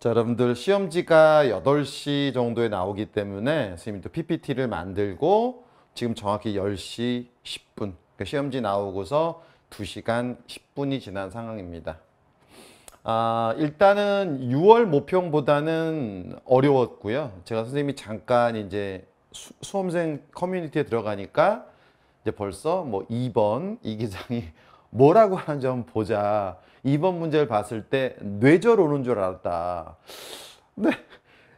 자 여러분들 시험지가 8시 정도에 나오기 때문에 선생님도 PPT를 만들고 지금 정확히 10시 10분 그러니까 시험지 나오고서 2시간 10분이 지난 상황입니다. 아, 일단은 6월 모평보다는 어려웠고요. 제가 선생님이 잠깐 이제 수, 험생 커뮤니티에 들어가니까 이제 벌써 뭐 2번 이기장이 뭐라고 하는지 한번 보자. 이번 문제를 봤을 때 뇌절 오는 줄 알았다. 근 네.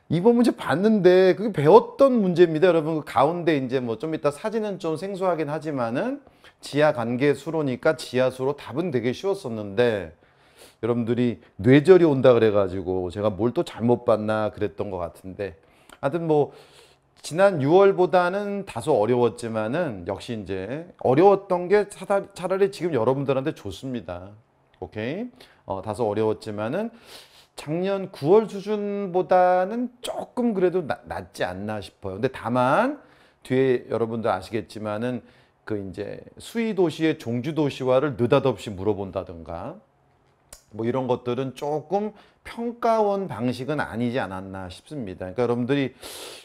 이번 문제 봤는데 그게 배웠던 문제입니다. 여러분 그 가운데 이제 뭐 좀 이따 사진은 좀 생소하긴 하지만은 지하 관계 수로니까 지하 수로 답은 되게 쉬웠었는데 여러분들이 뇌절이 온다 그래가지고 제가 뭘 또 잘못 봤나 그랬던 것 같은데 하여튼 뭐 지난 6월보다는 다소 어려웠지만은 역시 이제 어려웠던 게 차라리 지금 여러분들한테 좋습니다. 오케이. 어, 다소 어려웠지만은 작년 9월 수준보다는 조금 그래도 나, 낫지 않나 싶어요. 근데 다만 뒤에 여러분들 아시겠지만은 그 이제 수위 도시의 종주 도시화를 느닷없이 물어본다든가 뭐 이런 것들은 조금 평가원 방식은 아니지 않았나 싶습니다. 그러니까 여러분들이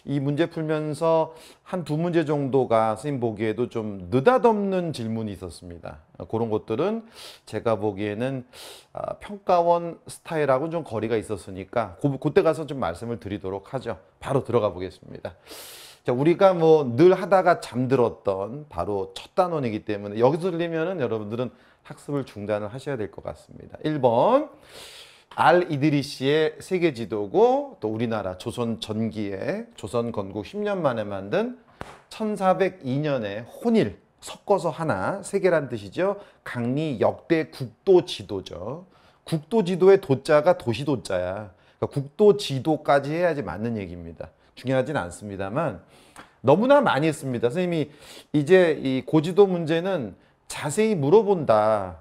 이 문제 풀면서 한 두 문제 정도가 선생님 보기에도 좀 느닷없는 질문이 있었습니다. 그런 것들은 제가 보기에는 아, 평가원 스타일하고는 좀 거리가 있었으니까 그때 가서 좀 말씀을 드리도록 하죠. 바로 들어가 보겠습니다. 자, 우리가 뭐 늘 하다가 잠들었던 바로 첫 단원이기 때문에 여기서 들리면은 여러분들은 학습을 중단을 하셔야 될 것 같습니다. 1번 알 이드리시의 세계 지도고 또 우리나라 조선 전기에 조선 건국 10년 만에 만든 1402년에 혼일 섞어서 하나 세계란 뜻이죠. 강리 역대 국도 지도죠. 국도 지도의 도자가 도시 도자야. 그러니까 국도 지도까지 해야지 맞는 얘기입니다. 중요하진 않습니다만 너무나 많이 했습니다. 선생님이 이제 이 고지도 문제는 자세히 물어본다.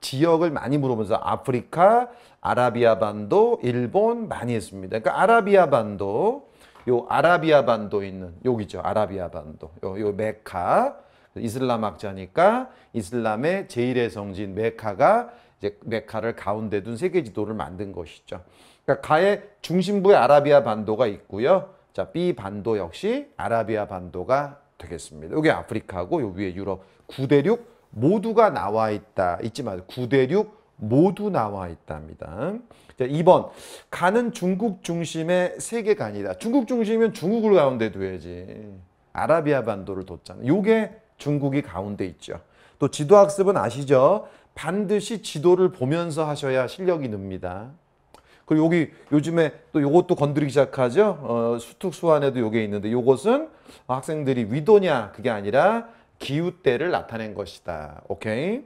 지역을 많이 물어보면서 아프리카, 아라비아 반도, 일본 많이 했습니다. 그러니까 아라비아 반도, 요 아라비아 반도 있는 여기죠. 아라비아 반도. 요, 요 메카 이슬람 학자니까 이슬람의 제일의 성지인 메카가 이제 메카를 가운데 둔 세계 지도를 만든 것이죠. 그러니까 가의 중심부에 아라비아 반도가 있고요. 자, B 반도 역시 아라비아 반도가 되겠습니다. 여기 아프리카고 요 위에 유럽 구대륙 모두가 나와 있다. 잊지 마세요. 구대륙 모두 나와 있답니다. 자, 2번. 간은 중국 중심의 세계관이다. 중국 중심이면 중국을 가운데 둬야지. 아라비아 반도를 뒀잖아. 요게 중국이 가운데 있죠. 또 지도학습은 아시죠? 반드시 지도를 보면서 하셔야 실력이 늡니다. 그리고 여기 요즘에 또 요것도 건드리기 시작하죠. 어, 수특수안에도 요게 있는데 요것은 학생들이 위도냐 그게 아니라 기우대를 나타낸 것이다. 오케이.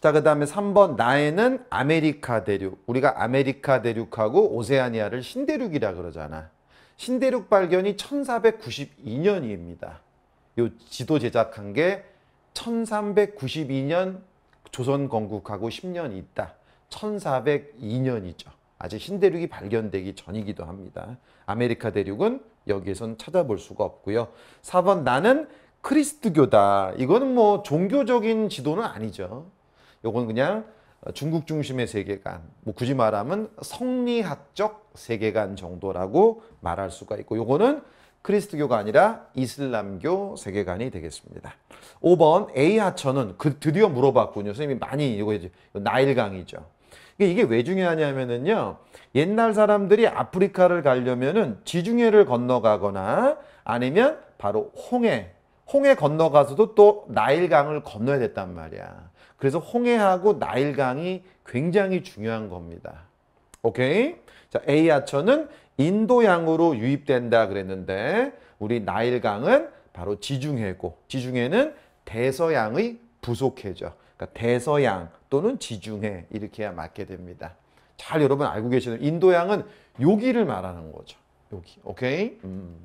자, 그 다음에 3번 나에는 아메리카 대륙. 우리가 아메리카 대륙하고 오세아니아를 신대륙이라 그러잖아. 신대륙 발견이 1492년입니다. 요 지도 제작한 게 1392년 조선 건국하고 1 0년 있다. 1402년이죠. 아직 신대륙이 발견되기 전이기도 합니다. 아메리카 대륙은 여기에선 찾아볼 수가 없고요. 4번 나는 크리스트교다. 이거는 뭐 종교적인 지도는 아니죠. 이건 그냥 중국 중심의 세계관, 뭐 굳이 말하면 성리학적 세계관 정도라고 말할 수가 있고 이거는 크리스트교가 아니라 이슬람교 세계관이 되겠습니다. 5번 에이 하천은 그 드디어 물어봤군요. 선생님이 많이 이거 나일강이죠. 그러니까 이게 왜중요하냐면요 옛날 사람들이 아프리카를 가려면은 지중해를 건너가거나 아니면 바로 홍해, 홍해 건너가서도 또 나일강을 건너야 됐단 말이야. 그래서 홍해하고 나일강이 굉장히 중요한 겁니다. 오케이? 자, A 하천은 인도양으로 유입된다 그랬는데 우리 나일강은 바로 지중해고 지중해는 대서양의 부속해죠. 그러니까 대서양 또는 지중해 이렇게 맞게 됩니다. 잘 여러분 알고 계시는 인도양은 여기를 말하는 거죠. 여기. 오케이? 음.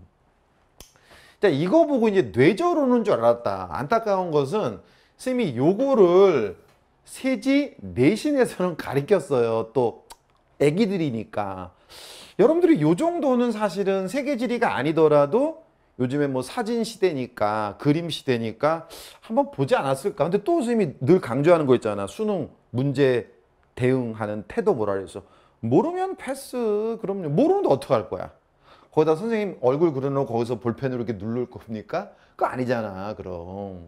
자, 이거 보고 이제 뇌절 오는 줄 알았다. 안타까운 것은 스이 요거를 세지 내신에서는 가리켰어요. 또 애기들이니까. 여러분들이 요 정도는 사실은 세계지리가 아니더라도 요즘에 뭐 사진 시대니까 그림 시대니까 한번 보지 않았을까 근데 또 선생님이 늘 강조하는 거 있잖아 수능 문제 대응하는 태도 뭐라 그랬어 모르면 패스 그럼요 모르는데 어떡할 거야 거기다 선생님 얼굴 그려놓고 거기서 볼펜으로 이렇게 누를 겁니까 그거 아니잖아 그럼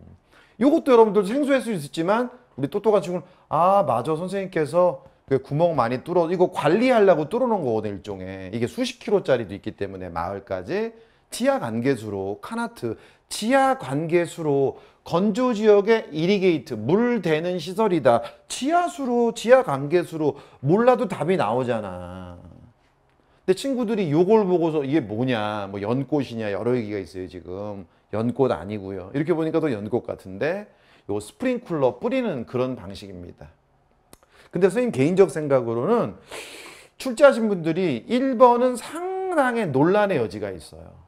요것도 여러분들 생소할 수 있지만 우리 또또가 지금 아 맞아 선생님께서 그 구멍 많이 뚫어 이거 관리하려고 뚫어놓은 거거든 일종의 이게 수십 킬로짜리도 있기 때문에 마을까지 지하 관계수로 카나트 지하 관계수로 건조 지역의 이리게이트 물 되는 시설이다 지하수로 지하 관계수로 몰라도 답이 나오잖아 근데 친구들이 요걸 보고서 이게 뭐냐 뭐 연꽃이냐 여러 얘기가 있어요 지금 연꽃 아니고요 이렇게 보니까 또 연꽃 같은데 요 스프링쿨러 뿌리는 그런 방식입니다 근데 선생님 개인적 생각으로는 출제하신 분들이 1번은 상당히 논란의 여지가 있어요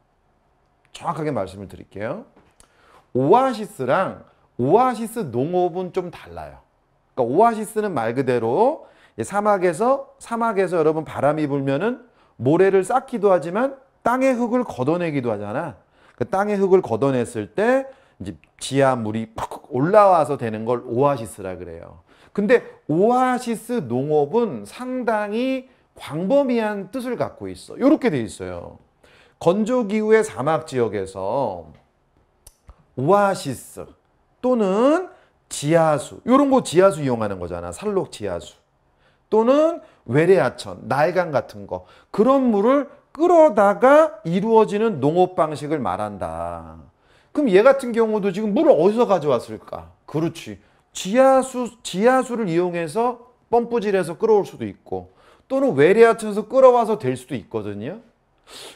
정확하게 말씀을 드릴게요. 오아시스랑 오아시스 농업은 좀 달라요. 그러니까 오아시스는 말 그대로 사막에서 사막에서 여러분 바람이 불면은 모래를 쌓기도 하지만 땅의 흙을 걷어내기도 하잖아. 그 땅의 흙을 걷어냈을 때 이제 지하 물이 팍 올라와서 되는 걸 오아시스라 그래요. 근데 오아시스 농업은 상당히 광범위한 뜻을 갖고 있어. 이렇게 돼 있어요. 건조기후의 사막 지역에서 오아시스 또는 지하수 이런 거 지하수 이용하는 거잖아. 산록 지하수 또는 외래하천, 날강 같은 거 그런 물을 끌어다가 이루어지는 농업 방식을 말한다. 그럼 얘 같은 경우도 지금 물을 어디서 가져왔을까? 그렇지. 지하수, 지하수를 이용해서 펌프질해서 끌어올 수도 있고 또는 외래하천에서 끌어와서 될 수도 있거든요.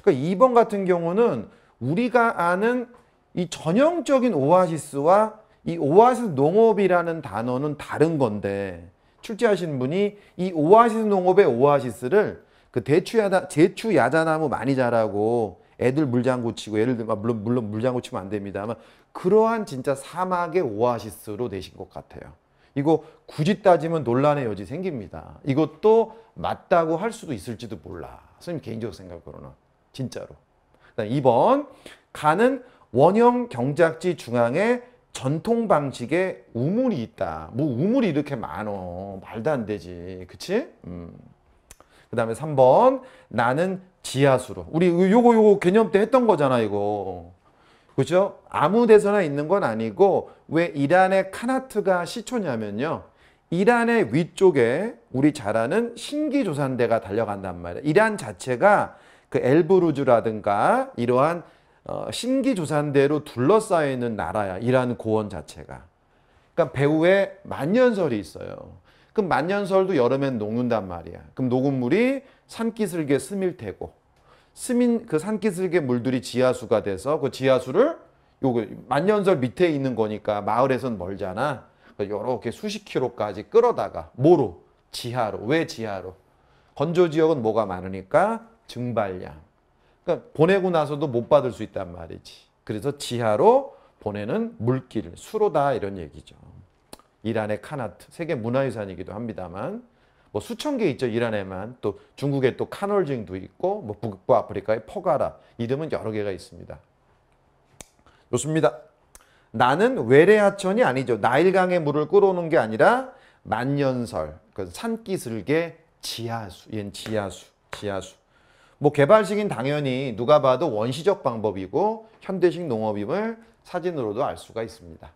그러니까 2번 같은 경우는 우리가 아는 이 전형적인 오아시스와 이 오아시스 농업이라는 단어는 다른 건데 출제하신 분이 이 오아시스 농업의 오아시스를 그 대추야다, 제추 야자나무 많이 자라고 애들 물장구 치고 예를 들면 아, 물론, 물론 물장구 치면 안 됩니다만 그러한 진짜 사막의 오아시스로 되신 것 같아요. 이거 굳이 따지면 논란의 여지 생깁니다. 이것도 맞다고 할 수도 있을지도 몰라. 선생님 개인적으로 생각으로는. 진짜로. 2번 간은 원형 경작지 중앙에 전통 방식의 우물이 있다. 뭐 우물이 이렇게 많어. 말도 안 되지. 그치? 음. 그 다음에 3번 나는 지하수로. 우리 요거 요거 개념 때 했던 거잖아 이거. 그죠? 아무 데서나 있는 건 아니고 왜 이란의 카나트가 시초냐면요. 이란의 위쪽에 우리 잘 아는 신기조산대가 달려간단 말이야. 이란 자체가 그 엘브루즈라든가 이러한 어, 신기조산대로 둘러싸여 있는 나라야. 이란 고원 자체가. 그러니까 배후에 만년설이 있어요. 그 만년설도 여름엔 녹는단 말이야. 그럼 녹은 물이 산기슭에 스밀 테고 스민 그 산기슭의 물들이 지하수가 돼서 그 지하수를 요거 만년설 밑에 있는 거니까 마을에선 멀잖아. 그러니까 요렇게 수십 킬로까지 끌어다가 뭐로? 지하로. 왜 지하로? 건조 지역은 뭐가 많으니까 증발량. 그러니까 보내고 나서도 못 받을 수 있단 말이지. 그래서 지하로 보내는 물길, 수로다 이런 얘기죠. 이란의 카나트, 세계 문화유산이기도 합니다만 뭐 수천 개 있죠 이란에만 또 중국에 또 카놀징도 있고 뭐 북부 아프리카의 포가라 이름은 여러 개가 있습니다. 좋습니다. 나는 외래하천이 아니죠. 나일강의 물을 끌어오는 게 아니라 만년설, 그 산기슭의 지하수, 얜 지하수, 지하수. 뭐 개발식인 당연히 누가 봐도 원시적 방법이고 현대식 농업임을 사진으로도 알 수가 있습니다.